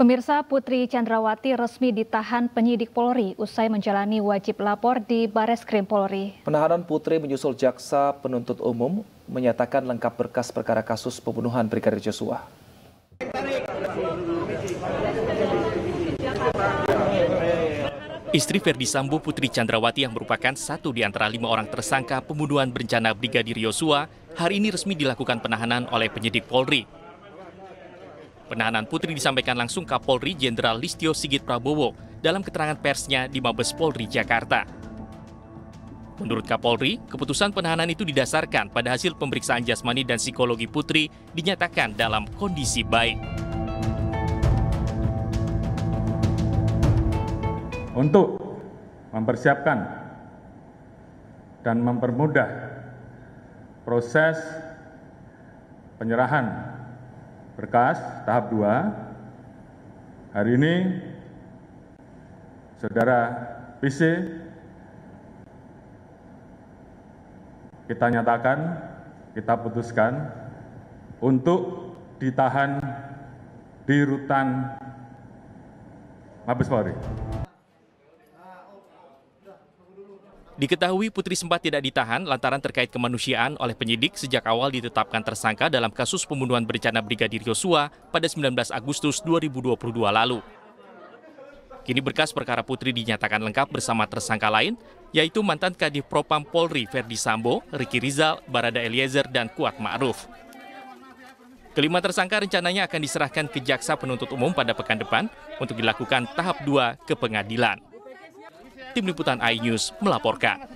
Pemirsa Putri Chandrawati resmi ditahan penyidik Polri usai menjalani wajib lapor di Bares Krim Polri. Penahanan Putri menyusul jaksa penuntut umum menyatakan lengkap berkas perkara kasus pembunuhan Brigadir Joshua. Istri Ferdi Sambo Putri Chandrawati yang merupakan satu di antara lima orang tersangka pembunuhan berencana Brigadir Yosua hari ini resmi dilakukan penahanan oleh penyidik Polri. Penahanan Putri disampaikan langsung Kapolri Jenderal Listio Sigit Prabowo dalam keterangan persnya di Mabes Polri Jakarta. Menurut Kapolri, keputusan penahanan itu didasarkan pada hasil pemeriksaan jasmani dan psikologi Putri dinyatakan dalam kondisi baik. Untuk mempersiapkan dan mempermudah proses penyerahan berkas tahap 2. Hari ini Saudara PC kita nyatakan, kita putuskan untuk ditahan di rutan Mabes Polri. Diketahui Putri sempat tidak ditahan lantaran terkait kemanusiaan oleh penyidik sejak awal ditetapkan tersangka dalam kasus pembunuhan berencana Brigadir Yosua pada 19 Agustus 2022 lalu. Kini berkas perkara Putri dinyatakan lengkap bersama tersangka lain, yaitu mantan Kadif Propam Polri Ferdi Sambo, Riki Rizal, Barada Eliezer, dan Kuat Ma'ruf. Kelima tersangka rencananya akan diserahkan ke Jaksa Penuntut Umum pada pekan depan untuk dilakukan tahap 2 ke pengadilan. Tim Liputan iNews melaporkan.